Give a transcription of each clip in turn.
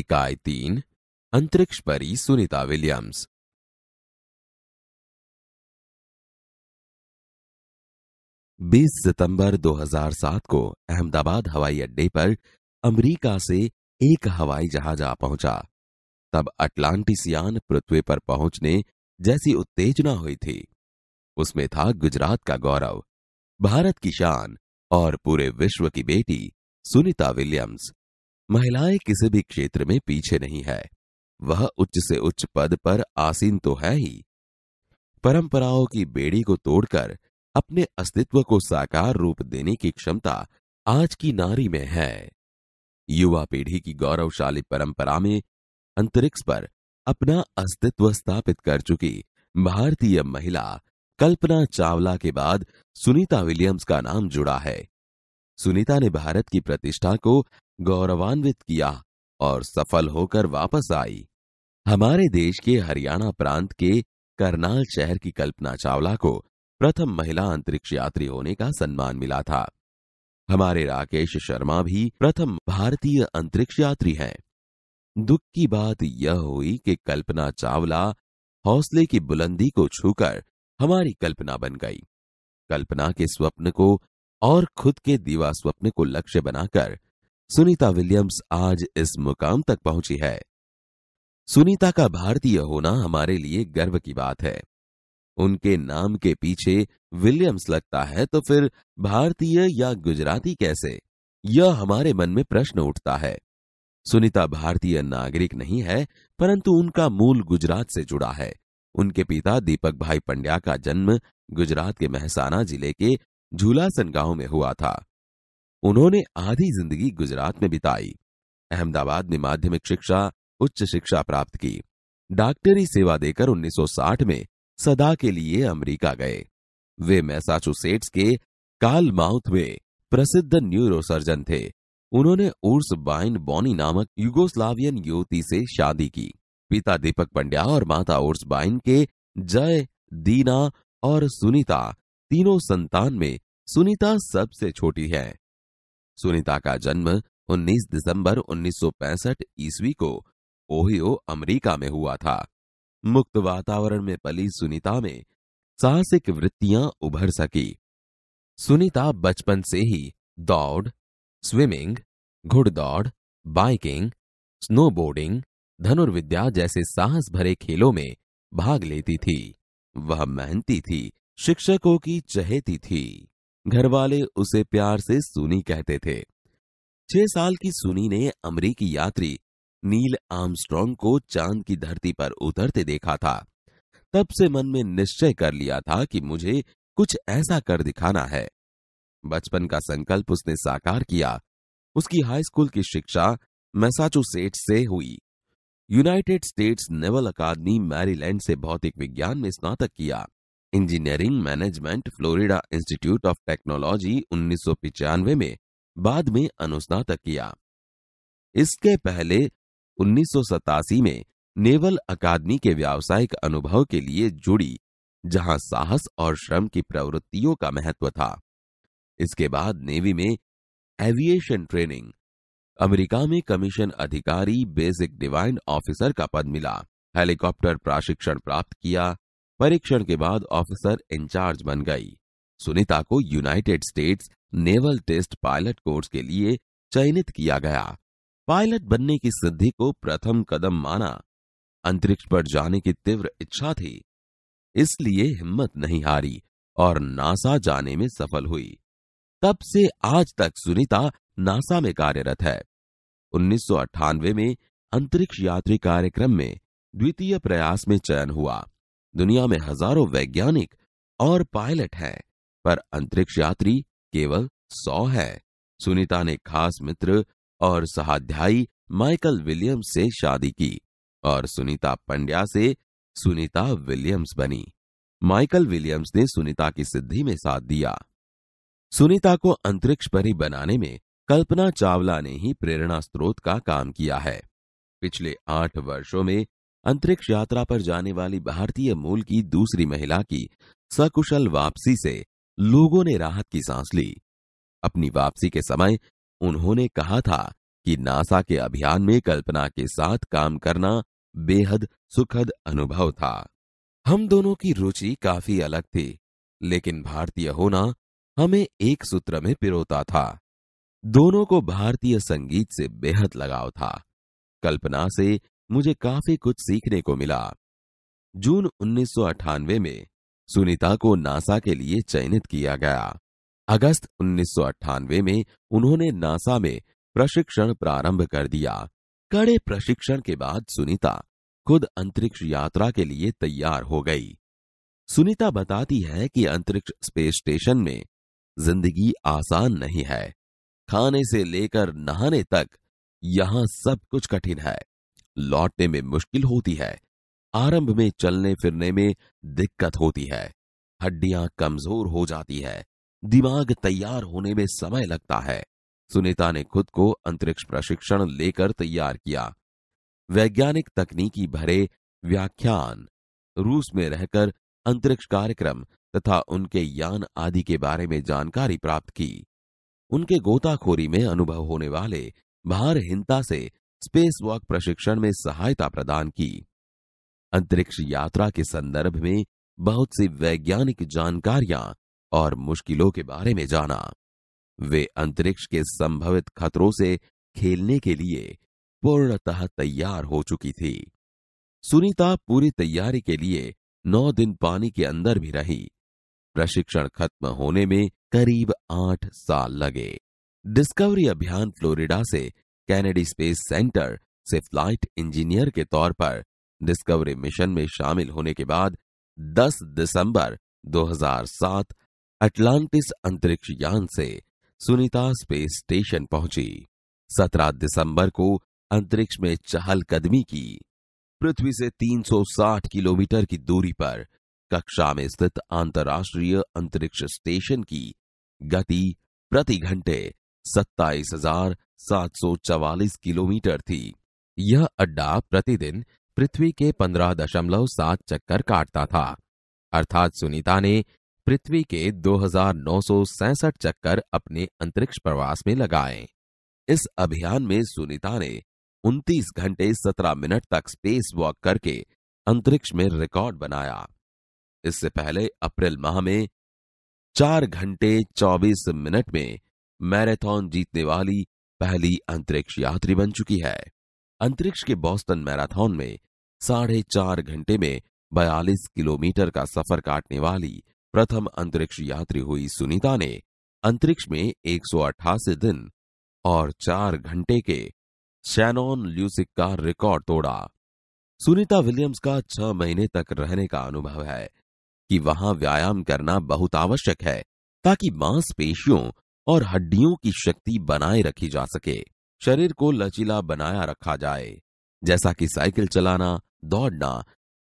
इकाई तीन अंतरिक्ष परी सुनीता विलियम्स बीस सितंबर 2007 को अहमदाबाद हवाई अड्डे पर अमेरिका से एक हवाई जहाज आ पहुंचा तब अटलांटिसियान पृथ्वी पर पहुंचने जैसी उत्तेजना हुई थी उसमें था गुजरात का गौरव भारत की शान और पूरे विश्व की बेटी सुनीता विलियम्स महिलाएं किसी भी क्षेत्र में पीछे नहीं है वह उच्च से उच्च पद पर आसीन तो है ही परंपराओं की बेड़ी को तोड़कर अपने अस्तित्व को साकार रूप देने की क्षमता आज की नारी में है युवा पीढ़ी की गौरवशाली परंपरा में अंतरिक्ष पर अपना अस्तित्व स्थापित कर चुकी भारतीय महिला कल्पना चावला के बाद सुनीता विलियम्स का नाम जुड़ा है सुनीता ने भारत की प्रतिष्ठा को गौरवान्वित किया और सफल होकर वापस आई हमारे देश के हरियाणा प्रांत के करनाल शहर की कल्पना चावला को प्रथम महिला अंतरिक्ष यात्री होने का सम्मान मिला था हमारे राकेश शर्मा भी प्रथम भारतीय अंतरिक्ष यात्री हैं दुख की बात यह हुई कि कल्पना चावला हौसले की बुलंदी को छूकर हमारी कल्पना बन गई कल्पना के स्वप्न को और खुद के दीवा स्वप्न को लक्ष्य बनाकर सुनीता विलियम्स आज इस मुकाम तक पहुंची है सुनीता का भारतीय होना हमारे लिए गर्व की बात है उनके नाम के पीछे विलियम्स लगता है तो फिर भारतीय या गुजराती कैसे यह हमारे मन में प्रश्न उठता है सुनीता भारतीय नागरिक नहीं है परंतु उनका मूल गुजरात से जुड़ा है उनके पिता दीपक भाई पंड्या का जन्म गुजरात के महसाना जिले के झूलासन गांव में हुआ था उन्होंने आधी जिंदगी गुजरात में बिताई अहमदाबाद में माध्यमिक शिक्षा उच्च शिक्षा प्राप्त की डॉक्टरी सेवा देकर 1960 में सदा के लिए अमेरिका गए वे मैसाचुसेट्स के काल माउथ में प्रसिद्ध न्यूरोसर्जन थे उन्होंने उर्स बाइन बॉनी नामक युगोस्लावियन युवती से शादी की पिता दीपक पंड्या और माता उर्स बाइन के जय दीना और सुनीता तीनों संतान में सुनीता सबसे छोटी है सुनीता का जन्म 19 दिसंबर 1965 ईस्वी को ओहियो अमेरिका में हुआ था मुक्त वातावरण में पली सुनीता में साहसिक वृत्तियां उभर सकी सुनीता बचपन से ही दौड़ स्विमिंग घुड़दौड़ बाइकिंग स्नोबोर्डिंग धनुर्विद्या जैसे साहस भरे खेलों में भाग लेती थी वह मेहनती थी शिक्षकों की चहेती थी घर वाले उसे प्यार से सुनी कहते थे छह साल की सुनी ने अमरीकी यात्री नील आर्मस्ट्रॉन्ग को चांद की धरती पर उतरते देखा था तब से मन में निश्चय कर लिया था कि मुझे कुछ ऐसा कर दिखाना है बचपन का संकल्प उसने साकार किया उसकी हाई स्कूल की शिक्षा मैसाचुसेट्स से हुई यूनाइटेड स्टेट्स नेवल अकादमी मैरीलैंड से भौतिक विज्ञान में स्नातक किया engineering management Florida Institute of Technology उन्नीस में बाद में अनुस्नातक किया इसके पहले उन्नीस में नेवल अकादमी के व्यावसायिक अनुभव के लिए जुड़ी जहां साहस और श्रम की प्रवृत्तियों का महत्व था इसके बाद नेवी में एविएशन ट्रेनिंग अमेरिका में कमीशन अधिकारी बेसिक डिवाइन ऑफिसर का पद मिला हेलीकॉप्टर प्रशिक्षण प्राप्त किया परीक्षण के बाद ऑफिसर इंचार्ज बन गई सुनीता को United States Naval test pilot course के लिए चयनित किया गया पायलट बनने की सिद्धि को प्रथम कदम माना अंतरिक्ष पर जाने की तीव्र इच्छा थी इसलिए हिम्मत नहीं हारी और नासा जाने में सफल हुई तब से आज तक सुनीता नासा में कार्यरत है उन्नीस में अंतरिक्ष यात्री कार्यक्रम में द्वितीय प्रयास में चयन हुआ दुनिया में हजारों वैज्ञानिक और पायलट हैं पर अंतरिक्ष यात्री केवल सौ हैं। सुनीता ने खास मित्र और सहाध्यायी माइकल विलियम्स से शादी की और सुनीता पंड्या से सुनीता विलियम्स बनी माइकल विलियम्स ने सुनीता की सिद्धि में साथ दिया सुनीता को अंतरिक्ष परी बनाने में कल्पना चावला ने ही प्रेरणा स्रोत का काम किया है पिछले आठ वर्षों में अंतरिक्ष यात्रा पर जाने वाली भारतीय मूल की दूसरी महिला की सकुशल वापसी से लोगों ने राहत की सांस ली अपनी वापसी के समय उन्होंने कहा था कि नासा के अभियान में कल्पना के साथ काम करना बेहद सुखद अनुभव था हम दोनों की रुचि काफी अलग थी लेकिन भारतीय होना हमें एक सूत्र में पिरोता था दोनों को भारतीय संगीत से बेहद लगाव था कल्पना से मुझे काफी कुछ सीखने को मिला जून उन्नीस में सुनीता को नासा के लिए चयनित किया गया अगस्त उन्नीस में उन्होंने नासा में प्रशिक्षण प्रारंभ कर दिया कड़े प्रशिक्षण के बाद सुनीता खुद अंतरिक्ष यात्रा के लिए तैयार हो गई सुनीता बताती है कि अंतरिक्ष स्पेस स्टेशन में जिंदगी आसान नहीं है खाने से लेकर नहाने तक यहां सब कुछ कठिन है लौटने में मुश्किल होती है आरंभ में चलने फिरने में दिक्कत होती है हड्डियां कमजोर हो जाती है दिमाग तैयार होने में समय लगता है सुनीता ने खुद को अंतरिक्ष प्रशिक्षण लेकर तैयार किया वैज्ञानिक तकनीकी भरे व्याख्यान रूस में रहकर अंतरिक्ष कार्यक्रम तथा उनके यान आदि के बारे में जानकारी प्राप्त की उनके गोताखोरी में अनुभव होने वाले भारहीनता से स्पेस वॉक प्रशिक्षण में सहायता प्रदान की अंतरिक्ष यात्रा के संदर्भ में बहुत सी वैज्ञानिक जानकारियां और मुश्किलों के बारे में जाना वे अंतरिक्ष के संभवित खतरों से खेलने के लिए पूर्णतः तैयार हो चुकी थी सुनीता पूरी तैयारी के लिए नौ दिन पानी के अंदर भी रही प्रशिक्षण खत्म होने में करीब आठ साल लगे डिस्कवरी अभियान फ्लोरिडा से कैनेडी स्पेस सेंटर से फ्लाइट इंजीनियर के तौर पर डिस्कवरी मिशन में शामिल होने के बाद 10 दिसंबर 2007 अटलांटिस अंतरिक्ष यान से सुनीता स्पेस स्टेशन पहुंची 17 दिसंबर को अंतरिक्ष में चहल कदमी की पृथ्वी से 360 किलोमीटर की दूरी पर कक्षा में स्थित अंतर्राष्ट्रीय अंतरिक्ष स्टेशन की गति प्रति घंटे सत्ताईस हजार सात सौ चवालीस किलोमीटर थी यह अड्डा प्रतिदिन पृथ्वी के पंद्रह दशमलव सात चक्कर काटता था अर्थात सुनीता ने पृथ्वी के दो हजार नौ सौ सैंसठ चक्कर अपने अंतरिक्ष प्रवास में लगाए इस अभियान में सुनीता ने उनतीस घंटे 17 मिनट तक स्पेस वॉक करके अंतरिक्ष में रिकॉर्ड बनाया इससे पहले अप्रैल माह में चार घंटे 24 मिनट में मैराथन जीतने वाली पहली अंतरिक्ष यात्री बन चुकी है अंतरिक्ष के बोस्टन मैराथन में साढ़े चार घंटे में बयालीस किलोमीटर का सफर काटने वाली प्रथम अंतरिक्ष यात्री हुई सुनीता ने अंतरिक्ष में एक दिन और चार घंटे के शैनॉन ल्यूसिक का रिकॉर्ड तोड़ा सुनीता विलियम्स का छह महीने तक रहने का अनुभव है कि वहां व्यायाम करना बहुत आवश्यक है ताकि मांसपेशियों और हड्डियों की शक्ति बनाए रखी जा सके शरीर को लचीला बनाया रखा जाए जैसा कि साइकिल चलाना दौड़ना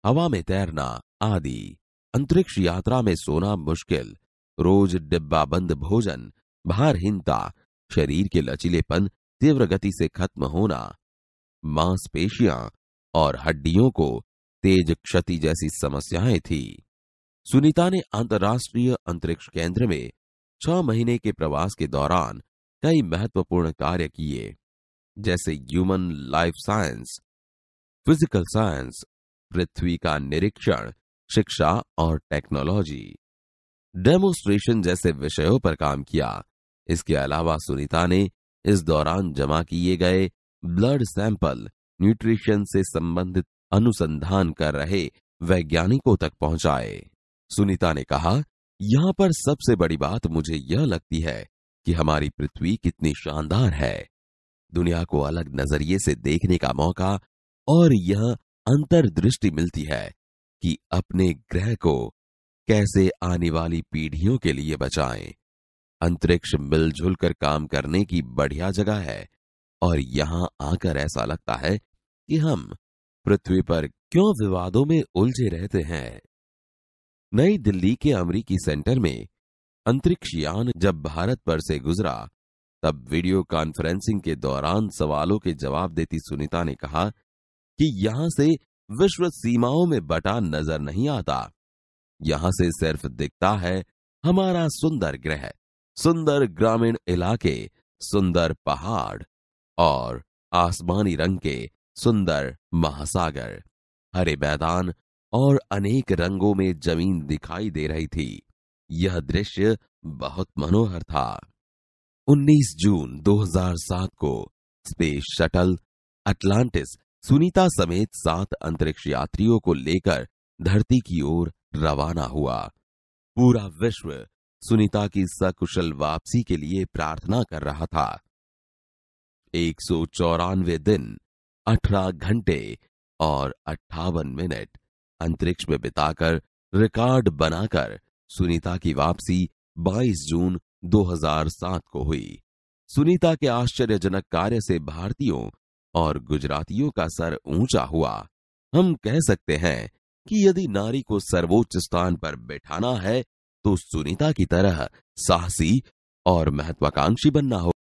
हवा में तैरना आदि अंतरिक्ष यात्रा में सोना मुश्किल रोज डिब्बा बंद भोजन भारहीनता शरीर के लचीलेपन तीव्र गति से खत्म होना मांसपेशियां और हड्डियों को तेज क्षति जैसी समस्याएं थी सुनीता ने अंतर्राष्ट्रीय अंतरिक्ष केंद्र में छह महीने के प्रवास के दौरान कई महत्वपूर्ण कार्य किए जैसे human life science physical science पृथ्वी का निरीक्षण शिक्षा और टेक्नोलॉजी डेमोस्ट्रेशन जैसे विषयों पर काम किया इसके अलावा सुनीता ने इस दौरान जमा किए गए ब्लड सैंपल न्यूट्रिशन से संबंधित अनुसंधान कर रहे वैज्ञानिकों तक पहुंचाए सुनीता ने कहा यहाँ पर सबसे बड़ी बात मुझे यह लगती है कि हमारी पृथ्वी कितनी शानदार है दुनिया को अलग नजरिए से देखने का मौका और यह अंतर्दृष्टि मिलती है कि अपने ग्रह को कैसे आने वाली पीढ़ियों के लिए बचाएं। अंतरिक्ष मिलजुल कर काम करने की बढ़िया जगह है और यहाँ आकर ऐसा लगता है कि हम पृथ्वी पर क्यों विवादों में उलझे रहते हैं नई दिल्ली के अमरीकी सेंटर में अंतरिक्ष यान जब भारत पर से गुजरा तब वीडियो कॉन्फ्रेंसिंग के दौरान सवालों के जवाब देती सुनीता ने कहा कि यहां से विश्व सीमाओं में बटा नजर नहीं आता यहां से सिर्फ दिखता है हमारा सुंदर ग्रह सुंदर ग्रामीण इलाके सुंदर पहाड़ और आसमानी रंग के सुंदर महासागर हरे मैदान और अनेक रंगों में जमीन दिखाई दे रही थी यह दृश्य बहुत मनोहर था 19 जून 2007 को स्पेस शटल अटलांटिस सुनीता समेत सात अंतरिक्ष यात्रियों को लेकर धरती की ओर रवाना हुआ पूरा विश्व सुनीता की सकुशल वापसी के लिए प्रार्थना कर रहा था एक दिन 18 घंटे और अट्ठावन मिनट अंतरिक्ष में बिताकर रिकॉर्ड बनाकर सुनीता की वापसी 22 जून 2007 को हुई सुनीता के आश्चर्यजनक कार्य से भारतीयों और गुजरातियों का सर ऊंचा हुआ हम कह सकते हैं कि यदि नारी को सर्वोच्च स्थान पर बैठाना है तो सुनीता की तरह साहसी और महत्वाकांक्षी बनना हो